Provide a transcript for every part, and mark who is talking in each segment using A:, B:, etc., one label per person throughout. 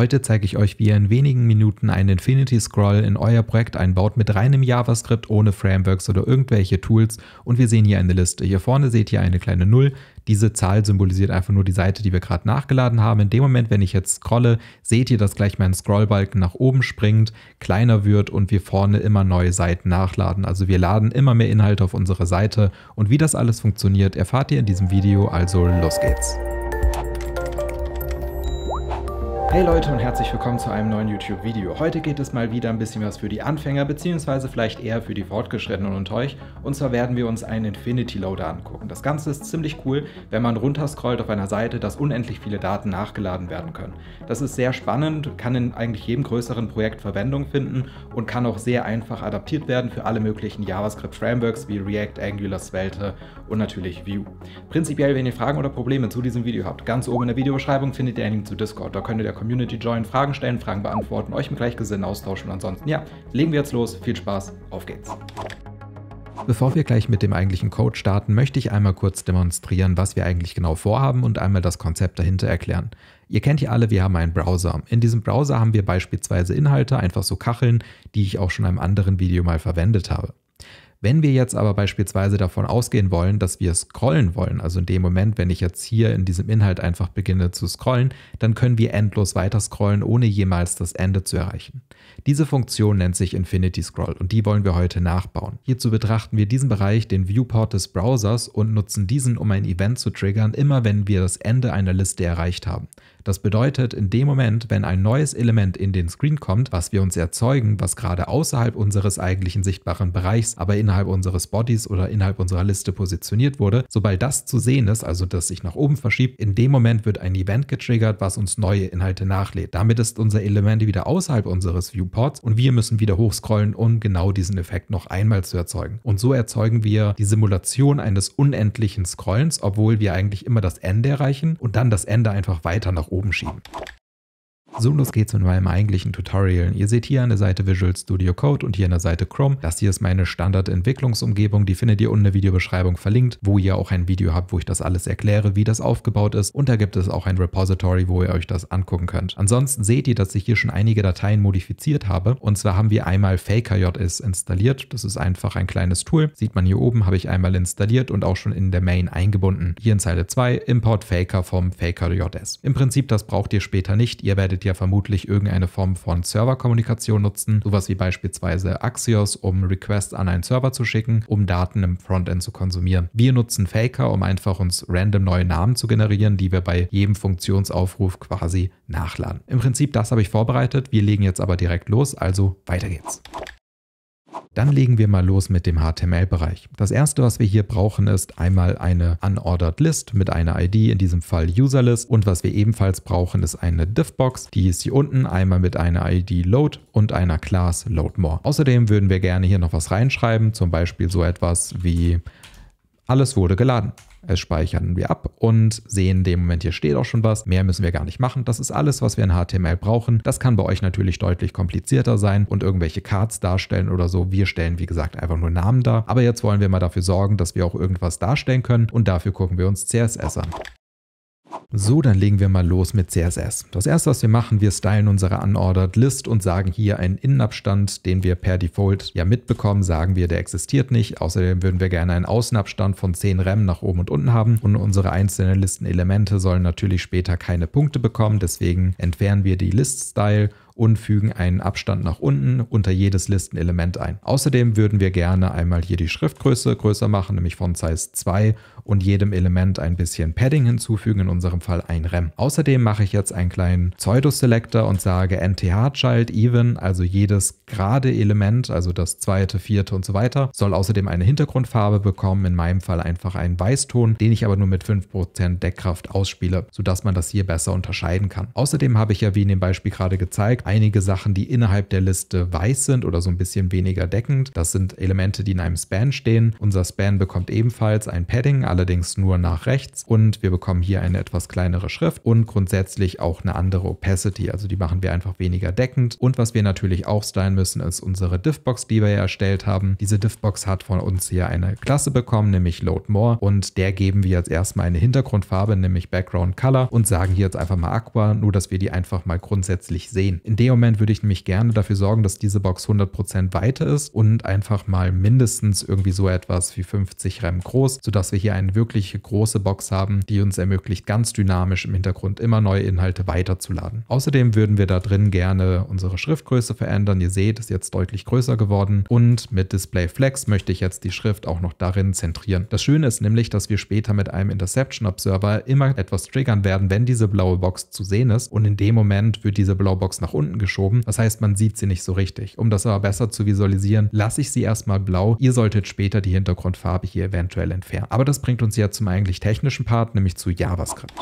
A: Heute zeige ich euch, wie ihr in wenigen Minuten einen Infinity Scroll in euer Projekt einbaut mit reinem JavaScript ohne Frameworks oder irgendwelche Tools und wir sehen hier eine Liste. Hier vorne seht ihr eine kleine Null. Diese Zahl symbolisiert einfach nur die Seite, die wir gerade nachgeladen haben. In dem Moment, wenn ich jetzt scrolle, seht ihr, dass gleich mein Scrollbalken nach oben springt, kleiner wird und wir vorne immer neue Seiten nachladen. Also wir laden immer mehr Inhalte auf unsere Seite und wie das alles funktioniert, erfahrt ihr in diesem Video. Also los geht's! Hey Leute und herzlich willkommen zu einem neuen YouTube-Video. Heute geht es mal wieder ein bisschen was für die Anfänger beziehungsweise vielleicht eher für die Fortgeschrittenen und euch. Und zwar werden wir uns einen Infinity Loader angucken. Das Ganze ist ziemlich cool, wenn man runterscrollt auf einer Seite, dass unendlich viele Daten nachgeladen werden können. Das ist sehr spannend, kann in eigentlich jedem größeren Projekt Verwendung finden und kann auch sehr einfach adaptiert werden für alle möglichen JavaScript-Frameworks wie React, Angular, Svelte und natürlich Vue. Prinzipiell, wenn ihr Fragen oder Probleme zu diesem Video habt, ganz oben in der Videobeschreibung findet ihr einen Link zu Discord. Da könnt ihr Community joinen, Fragen stellen, Fragen beantworten, euch mit Gleichgesinnten austauschen. ansonsten, ja, legen wir jetzt los. Viel Spaß, auf geht's. Bevor wir gleich mit dem eigentlichen Code starten, möchte ich einmal kurz demonstrieren, was wir eigentlich genau vorhaben und einmal das Konzept dahinter erklären. Ihr kennt ja alle, wir haben einen Browser. In diesem Browser haben wir beispielsweise Inhalte, einfach so Kacheln, die ich auch schon in einem anderen Video mal verwendet habe. Wenn wir jetzt aber beispielsweise davon ausgehen wollen, dass wir scrollen wollen, also in dem Moment, wenn ich jetzt hier in diesem Inhalt einfach beginne zu scrollen, dann können wir endlos weiter scrollen, ohne jemals das Ende zu erreichen. Diese Funktion nennt sich Infinity Scroll und die wollen wir heute nachbauen. Hierzu betrachten wir diesen Bereich, den Viewport des Browsers und nutzen diesen, um ein Event zu triggern, immer wenn wir das Ende einer Liste erreicht haben. Das bedeutet, in dem Moment, wenn ein neues Element in den Screen kommt, was wir uns erzeugen, was gerade außerhalb unseres eigentlichen sichtbaren Bereichs, aber innerhalb unseres Bodies oder innerhalb unserer Liste positioniert wurde, sobald das zu sehen ist, also das sich nach oben verschiebt, in dem Moment wird ein Event getriggert, was uns neue Inhalte nachlädt. Damit ist unser Element wieder außerhalb unseres Viewports und wir müssen wieder hochscrollen, um genau diesen Effekt noch einmal zu erzeugen. Und so erzeugen wir die Simulation eines unendlichen Scrollens, obwohl wir eigentlich immer das Ende erreichen und dann das Ende einfach weiter nach oben oben schieben. So, los geht's mit meinem eigentlichen Tutorial. Ihr seht hier an der Seite Visual Studio Code und hier an der Seite Chrome. Das hier ist meine Standardentwicklungsumgebung. Die findet ihr unten in der Videobeschreibung verlinkt, wo ihr auch ein Video habt, wo ich das alles erkläre, wie das aufgebaut ist. Und da gibt es auch ein Repository, wo ihr euch das angucken könnt. Ansonsten seht ihr, dass ich hier schon einige Dateien modifiziert habe. Und zwar haben wir einmal FakerJS installiert. Das ist einfach ein kleines Tool. Sieht man hier oben, habe ich einmal installiert und auch schon in der Main eingebunden. Hier in Zeile 2 Import Faker vom FakerJS. Im Prinzip, das braucht ihr später nicht. Ihr werdet ja vermutlich irgendeine Form von Serverkommunikation nutzen, sowas wie beispielsweise Axios, um Requests an einen Server zu schicken, um Daten im Frontend zu konsumieren. Wir nutzen Faker, um einfach uns random neue Namen zu generieren, die wir bei jedem Funktionsaufruf quasi nachladen. Im Prinzip das habe ich vorbereitet. Wir legen jetzt aber direkt los, also weiter geht's. Dann legen wir mal los mit dem HTML-Bereich. Das erste, was wir hier brauchen, ist einmal eine Unordered List mit einer ID, in diesem Fall UserList. Und was wir ebenfalls brauchen, ist eine Diffbox. Die ist hier unten, einmal mit einer ID Load und einer Class LoadMore. Außerdem würden wir gerne hier noch was reinschreiben, zum Beispiel so etwas wie alles wurde geladen. Es speichern wir ab und sehen in dem Moment, hier steht auch schon was. Mehr müssen wir gar nicht machen. Das ist alles, was wir in HTML brauchen. Das kann bei euch natürlich deutlich komplizierter sein und irgendwelche Cards darstellen oder so. Wir stellen, wie gesagt, einfach nur Namen dar. Aber jetzt wollen wir mal dafür sorgen, dass wir auch irgendwas darstellen können und dafür gucken wir uns CSS an. So, dann legen wir mal los mit CSS. Das erste, was wir machen, wir stylen unsere Unordered List und sagen hier einen Innenabstand, den wir per Default ja mitbekommen, sagen wir, der existiert nicht. Außerdem würden wir gerne einen Außenabstand von 10 Rem nach oben und unten haben und unsere einzelnen Listenelemente sollen natürlich später keine Punkte bekommen. Deswegen entfernen wir die List-Style und fügen einen Abstand nach unten unter jedes Listenelement ein. Außerdem würden wir gerne einmal hier die Schriftgröße größer machen, nämlich von Size 2 und jedem Element ein bisschen Padding hinzufügen, in unserem Fall ein Rem. Außerdem mache ich jetzt einen kleinen Pseudo-Selector und sage nth-child even, also jedes gerade Element, also das zweite, vierte und so weiter, soll außerdem eine Hintergrundfarbe bekommen, in meinem Fall einfach einen Weißton, den ich aber nur mit 5% Deckkraft ausspiele, sodass man das hier besser unterscheiden kann. Außerdem habe ich ja, wie in dem Beispiel gerade gezeigt, einige Sachen, die innerhalb der Liste weiß sind oder so ein bisschen weniger deckend. Das sind Elemente, die in einem Span stehen. Unser Span bekommt ebenfalls ein Padding, allerdings nur nach rechts und wir bekommen hier eine etwas kleinere Schrift und grundsätzlich auch eine andere Opacity. Also die machen wir einfach weniger deckend. Und was wir natürlich auch stylen müssen, ist unsere Diffbox, die wir ja erstellt haben. Diese Diffbox hat von uns hier eine Klasse bekommen, nämlich Load More und der geben wir jetzt erstmal eine Hintergrundfarbe, nämlich Background Color und sagen hier jetzt einfach mal Aqua, nur dass wir die einfach mal grundsätzlich sehen. In dem Moment würde ich nämlich gerne dafür sorgen, dass diese Box 100% weiter ist und einfach mal mindestens irgendwie so etwas wie 50 RAM groß, sodass wir hier eine wirklich große Box haben, die uns ermöglicht, ganz dynamisch im Hintergrund immer neue Inhalte weiterzuladen. Außerdem würden wir da drin gerne unsere Schriftgröße verändern. Ihr seht, ist jetzt deutlich größer geworden und mit Display Flex möchte ich jetzt die Schrift auch noch darin zentrieren. Das Schöne ist nämlich, dass wir später mit einem Interception Observer immer etwas triggern werden, wenn diese blaue Box zu sehen ist und in dem Moment wird diese blaue Box nach unten geschoben. Das heißt, man sieht sie nicht so richtig. Um das aber besser zu visualisieren, lasse ich sie erstmal blau. Ihr solltet später die Hintergrundfarbe hier eventuell entfernen. Aber das bringt uns ja zum eigentlich technischen Part, nämlich zu JavaScript.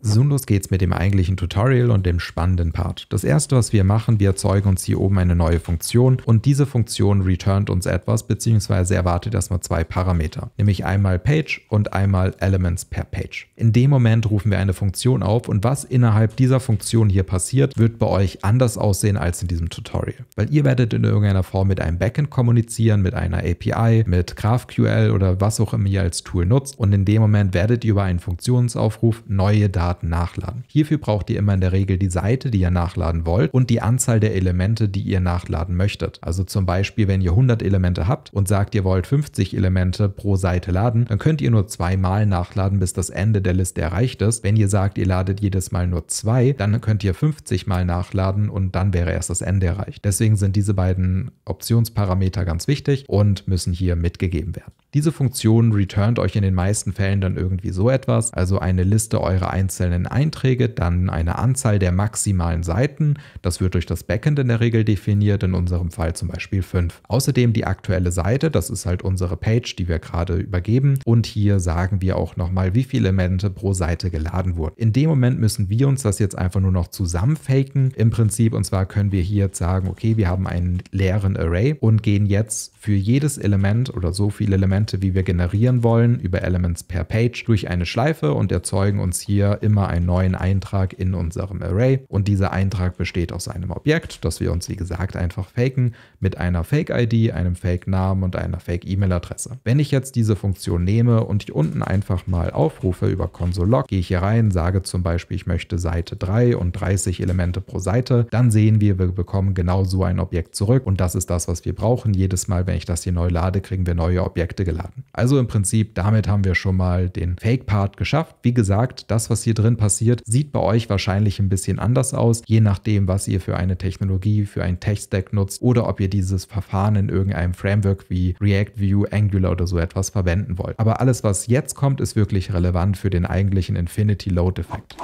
A: So, los geht's mit dem eigentlichen Tutorial und dem spannenden Part. Das erste, was wir machen, wir erzeugen uns hier oben eine neue Funktion und diese Funktion returnt uns etwas, beziehungsweise erwartet erstmal zwei Parameter, nämlich einmal Page und einmal Elements per Page. In dem Moment rufen wir eine Funktion auf und was innerhalb dieser Funktion hier passiert, wird bei euch anders aussehen als in diesem Tutorial. Weil ihr werdet in irgendeiner Form mit einem Backend kommunizieren, mit einer API, mit GraphQL oder was auch immer ihr als Tool nutzt und in dem Moment werdet ihr über einen Funktionsaufruf neue Daten Daten nachladen. Hierfür braucht ihr immer in der Regel die Seite, die ihr nachladen wollt und die Anzahl der Elemente, die ihr nachladen möchtet. Also zum Beispiel, wenn ihr 100 Elemente habt und sagt, ihr wollt 50 Elemente pro Seite laden, dann könnt ihr nur zweimal nachladen, bis das Ende der Liste erreicht ist. Wenn ihr sagt, ihr ladet jedes Mal nur zwei, dann könnt ihr 50 Mal nachladen und dann wäre erst das Ende erreicht. Deswegen sind diese beiden Optionsparameter ganz wichtig und müssen hier mitgegeben werden. Diese Funktion returnt euch in den meisten Fällen dann irgendwie so etwas, also eine Liste eurer einzelnen einzelnen Einträge, dann eine Anzahl der maximalen Seiten. Das wird durch das Backend in der Regel definiert, in unserem Fall zum Beispiel fünf. Außerdem die aktuelle Seite, das ist halt unsere Page, die wir gerade übergeben. Und hier sagen wir auch nochmal, wie viele Elemente pro Seite geladen wurden. In dem Moment müssen wir uns das jetzt einfach nur noch zusammenfaken im Prinzip. Und zwar können wir hier jetzt sagen, okay, wir haben einen leeren Array und gehen jetzt für jedes Element oder so viele Elemente, wie wir generieren wollen, über Elements per Page durch eine Schleife und erzeugen uns hier im immer einen neuen Eintrag in unserem Array und dieser Eintrag besteht aus einem Objekt, das wir uns wie gesagt einfach faken mit einer Fake-ID, einem Fake-Namen und einer Fake-E-Mail-Adresse. Wenn ich jetzt diese Funktion nehme und hier unten einfach mal aufrufe über Console.log, gehe ich hier rein, sage zum Beispiel, ich möchte Seite 3 und 30 Elemente pro Seite, dann sehen wir, wir bekommen genau so ein Objekt zurück und das ist das, was wir brauchen. Jedes Mal, wenn ich das hier neu lade, kriegen wir neue Objekte geladen. Also im Prinzip, damit haben wir schon mal den Fake-Part geschafft. Wie gesagt, das, was hier drin passiert, sieht bei euch wahrscheinlich ein bisschen anders aus, je nachdem, was ihr für eine Technologie, für ein Tech-Stack nutzt oder ob ihr dieses Verfahren in irgendeinem Framework wie React, Vue, Angular oder so etwas verwenden wollt. Aber alles, was jetzt kommt, ist wirklich relevant für den eigentlichen Infinity Load Effekt.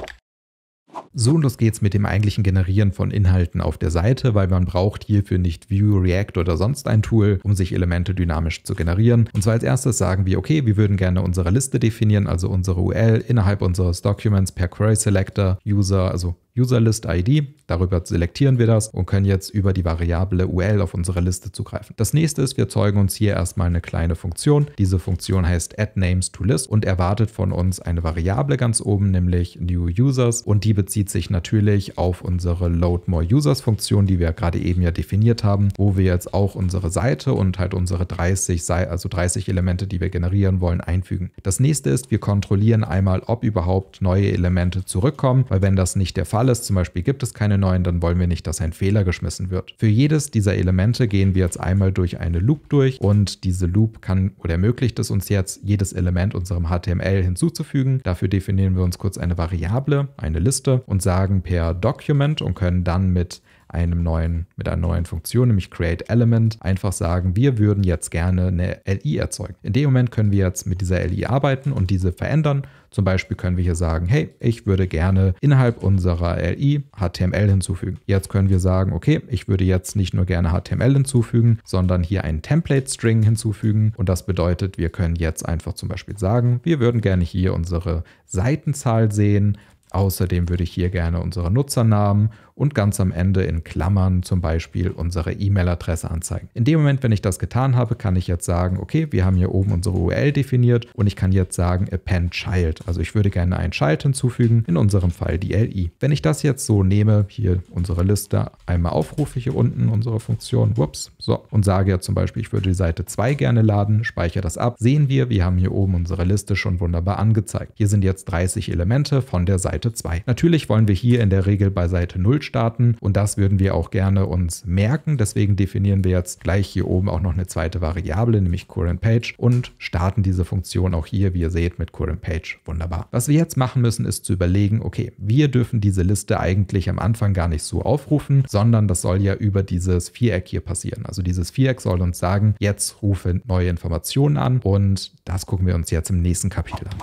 A: So und los geht's mit dem eigentlichen Generieren von Inhalten auf der Seite, weil man braucht hierfür nicht Vue, React oder sonst ein Tool, um sich Elemente dynamisch zu generieren. Und zwar als erstes sagen wir, okay, wir würden gerne unsere Liste definieren, also unsere UL innerhalb unseres Documents per Query Selector, User, also UserList-ID. Darüber selektieren wir das und können jetzt über die Variable UL auf unsere Liste zugreifen. Das nächste ist, wir zeugen uns hier erstmal eine kleine Funktion. Diese Funktion heißt addNamesToList und erwartet von uns eine Variable ganz oben, nämlich newUsers. Und die bezieht sich natürlich auf unsere LoadMoreUsers-Funktion, die wir gerade eben ja definiert haben, wo wir jetzt auch unsere Seite und halt unsere 30, also 30 Elemente, die wir generieren wollen, einfügen. Das nächste ist, wir kontrollieren einmal, ob überhaupt neue Elemente zurückkommen, weil wenn das nicht der Fall alles, zum Beispiel gibt es keine neuen, dann wollen wir nicht, dass ein Fehler geschmissen wird. Für jedes dieser Elemente gehen wir jetzt einmal durch eine Loop durch und diese Loop kann oder ermöglicht es uns jetzt, jedes Element unserem HTML hinzuzufügen. Dafür definieren wir uns kurz eine Variable, eine Liste und sagen per Document und können dann mit einem neuen, mit einer neuen Funktion, nämlich Create Element, einfach sagen, wir würden jetzt gerne eine LI erzeugen. In dem Moment können wir jetzt mit dieser LI arbeiten und diese verändern. Zum Beispiel können wir hier sagen, hey, ich würde gerne innerhalb unserer LI HTML hinzufügen. Jetzt können wir sagen, okay, ich würde jetzt nicht nur gerne HTML hinzufügen, sondern hier einen Template-String hinzufügen. Und das bedeutet, wir können jetzt einfach zum Beispiel sagen, wir würden gerne hier unsere Seitenzahl sehen Außerdem würde ich hier gerne unsere Nutzernamen und ganz am Ende in Klammern zum Beispiel unsere E-Mail-Adresse anzeigen. In dem Moment, wenn ich das getan habe, kann ich jetzt sagen, okay, wir haben hier oben unsere URL definiert und ich kann jetzt sagen append child. Also ich würde gerne einen Child hinzufügen, in unserem Fall die LI. Wenn ich das jetzt so nehme, hier unsere Liste einmal aufrufe hier unten, unsere Funktion, whoops, so, und sage ja zum Beispiel, ich würde die Seite 2 gerne laden, speichere das ab, sehen wir, wir haben hier oben unsere Liste schon wunderbar angezeigt. Hier sind jetzt 30 Elemente von der Seite Seite 2. Natürlich wollen wir hier in der Regel bei Seite 0 starten und das würden wir auch gerne uns merken. Deswegen definieren wir jetzt gleich hier oben auch noch eine zweite Variable, nämlich Current Page und starten diese Funktion auch hier, wie ihr seht, mit Current Page. Wunderbar. Was wir jetzt machen müssen, ist zu überlegen, okay, wir dürfen diese Liste eigentlich am Anfang gar nicht so aufrufen, sondern das soll ja über dieses Viereck hier passieren. Also dieses Viereck soll uns sagen, jetzt rufe neue Informationen an und das gucken wir uns jetzt im nächsten Kapitel an.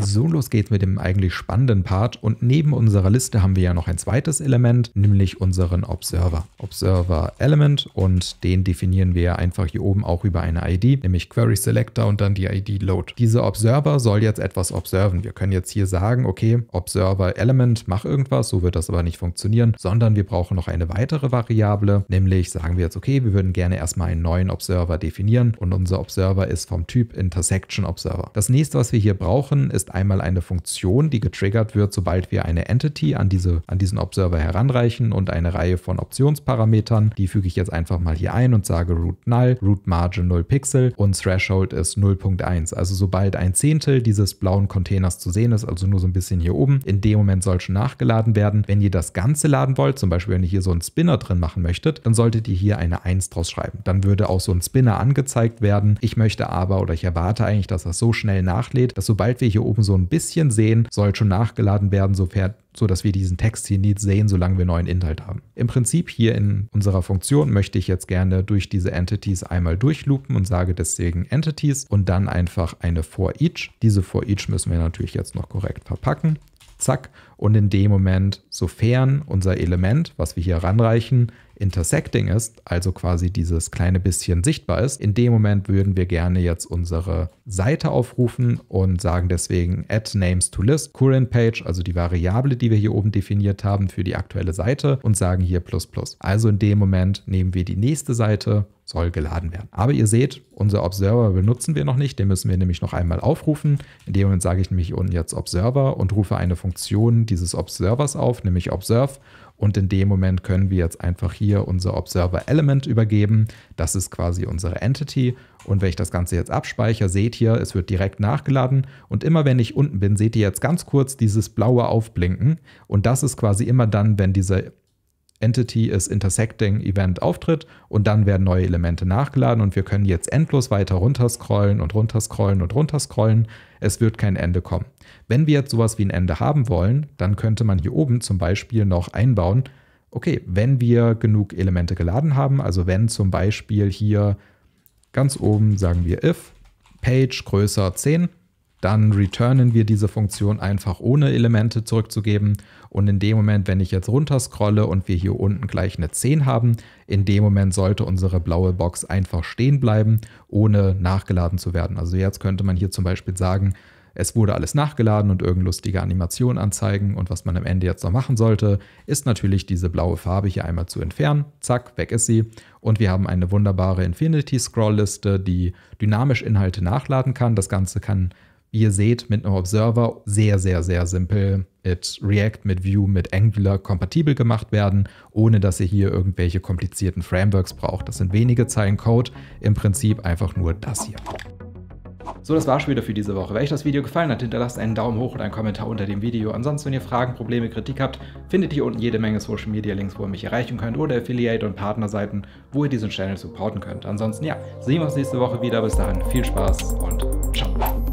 A: So, los geht's mit dem eigentlich spannenden Part. Und neben unserer Liste haben wir ja noch ein zweites Element, nämlich unseren Observer. Observer Element und den definieren wir einfach hier oben auch über eine ID, nämlich Query Selector und dann die ID Load. Dieser Observer soll jetzt etwas observen. Wir können jetzt hier sagen, okay, Observer Element, mach irgendwas, so wird das aber nicht funktionieren, sondern wir brauchen noch eine weitere Variable, nämlich sagen wir jetzt, okay, wir würden gerne erstmal einen neuen Observer definieren und unser Observer ist vom Typ Intersection Observer. Das nächste, was wir hier brauchen, ist ist einmal eine Funktion, die getriggert wird, sobald wir eine Entity an, diese, an diesen Observer heranreichen und eine Reihe von Optionsparametern. Die füge ich jetzt einfach mal hier ein und sage root null, root margin 0 Pixel und Threshold ist 0.1. Also sobald ein Zehntel dieses blauen Containers zu sehen ist, also nur so ein bisschen hier oben, in dem Moment soll schon nachgeladen werden. Wenn ihr das Ganze laden wollt, zum Beispiel wenn ihr hier so einen Spinner drin machen möchtet, dann solltet ihr hier eine 1 draus schreiben. Dann würde auch so ein Spinner angezeigt werden. Ich möchte aber oder ich erwarte eigentlich, dass das so schnell nachlädt, dass sobald wir hier oben oben so ein bisschen sehen, soll schon nachgeladen werden, sofern so dass wir diesen Text hier nicht sehen, solange wir neuen Inhalt haben. Im Prinzip hier in unserer Funktion möchte ich jetzt gerne durch diese Entities einmal durchloopen und sage deswegen Entities und dann einfach eine For Each. Diese For Each müssen wir natürlich jetzt noch korrekt verpacken zack. Und in dem Moment, sofern unser Element, was wir hier ranreichen, intersecting ist, also quasi dieses kleine bisschen sichtbar ist, in dem Moment würden wir gerne jetzt unsere Seite aufrufen und sagen deswegen add names to list, current page, also die Variable, die wir hier oben definiert haben für die aktuelle Seite und sagen hier plus plus. Also in dem Moment nehmen wir die nächste Seite, soll geladen werden. Aber ihr seht, unser Observer benutzen wir noch nicht. Den müssen wir nämlich noch einmal aufrufen. In dem Moment sage ich nämlich unten jetzt Observer und rufe eine Funktion dieses Observers auf, nämlich Observe. Und in dem Moment können wir jetzt einfach hier unser Observer Element übergeben. Das ist quasi unsere Entity. Und wenn ich das Ganze jetzt abspeichere, seht ihr, es wird direkt nachgeladen. Und immer wenn ich unten bin, seht ihr jetzt ganz kurz dieses blaue Aufblinken. Und das ist quasi immer dann, wenn dieser Entity is Intersecting Event auftritt und dann werden neue Elemente nachgeladen und wir können jetzt endlos weiter runterscrollen und runterscrollen und runterscrollen. Es wird kein Ende kommen. Wenn wir jetzt sowas wie ein Ende haben wollen, dann könnte man hier oben zum Beispiel noch einbauen, okay, wenn wir genug Elemente geladen haben, also wenn zum Beispiel hier ganz oben sagen wir if page größer 10 dann returnen wir diese Funktion einfach ohne Elemente zurückzugeben. Und in dem Moment, wenn ich jetzt runter scrolle und wir hier unten gleich eine 10 haben, in dem Moment sollte unsere blaue Box einfach stehen bleiben, ohne nachgeladen zu werden. Also jetzt könnte man hier zum Beispiel sagen, es wurde alles nachgeladen und irgendeine lustige Animation anzeigen. Und was man am Ende jetzt noch machen sollte, ist natürlich diese blaue Farbe hier einmal zu entfernen. Zack, weg ist sie. Und wir haben eine wunderbare Infinity Scroll Liste, die dynamisch Inhalte nachladen kann. Das Ganze kann wie ihr seht, mit einem Observer sehr, sehr, sehr simpel mit React, mit Vue, mit Angular kompatibel gemacht werden, ohne dass ihr hier irgendwelche komplizierten Frameworks braucht. Das sind wenige Zeilen Code, im Prinzip einfach nur das hier. So, das war's schon wieder für diese Woche. Wenn euch das Video gefallen hat, hinterlasst einen Daumen hoch und einen Kommentar unter dem Video. Ansonsten, wenn ihr Fragen, Probleme, Kritik habt, findet ihr unten jede Menge Social Media Links, wo ihr mich erreichen könnt oder Affiliate- und Partnerseiten, wo ihr diesen Channel supporten könnt. Ansonsten, ja, sehen wir uns nächste Woche wieder. Bis dahin, viel Spaß und ciao.